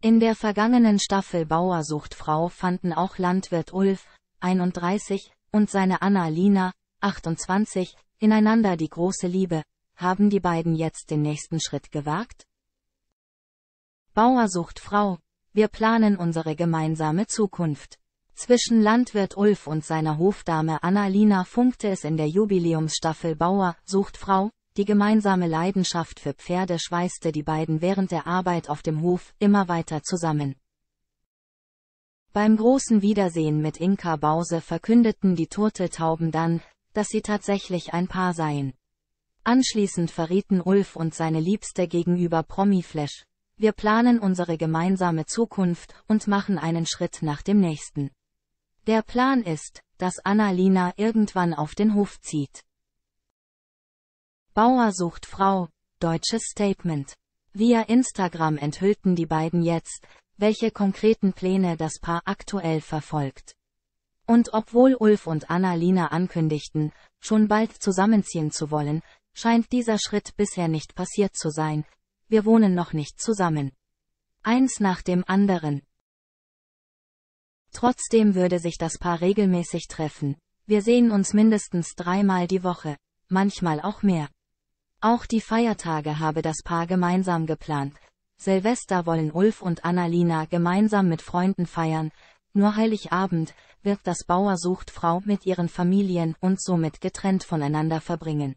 In der vergangenen Staffel Bauer sucht Frau fanden auch Landwirt Ulf, 31, und seine Anna Lina, 28, ineinander die große Liebe, haben die beiden jetzt den nächsten Schritt gewagt? Bauer sucht Frau, wir planen unsere gemeinsame Zukunft. Zwischen Landwirt Ulf und seiner Hofdame Annalina funkte es in der Jubiläumsstaffel Bauer sucht Frau, die gemeinsame Leidenschaft für Pferde schweißte die beiden während der Arbeit auf dem Hof immer weiter zusammen. Beim großen Wiedersehen mit Inka Bause verkündeten die Turteltauben dann, dass sie tatsächlich ein Paar seien. Anschließend verrieten Ulf und seine Liebste gegenüber Promiflash, wir planen unsere gemeinsame Zukunft und machen einen Schritt nach dem nächsten. Der Plan ist, dass Annalina irgendwann auf den Hof zieht. Bauer sucht Frau, deutsches Statement. Via Instagram enthüllten die beiden jetzt, welche konkreten Pläne das Paar aktuell verfolgt. Und obwohl Ulf und Annalina ankündigten, schon bald zusammenziehen zu wollen, scheint dieser Schritt bisher nicht passiert zu sein. Wir wohnen noch nicht zusammen. Eins nach dem anderen. Trotzdem würde sich das Paar regelmäßig treffen. Wir sehen uns mindestens dreimal die Woche, manchmal auch mehr. Auch die Feiertage habe das Paar gemeinsam geplant. Silvester wollen Ulf und Annalina gemeinsam mit Freunden feiern, nur Heiligabend wird das Bauer sucht Frau mit ihren Familien und somit getrennt voneinander verbringen.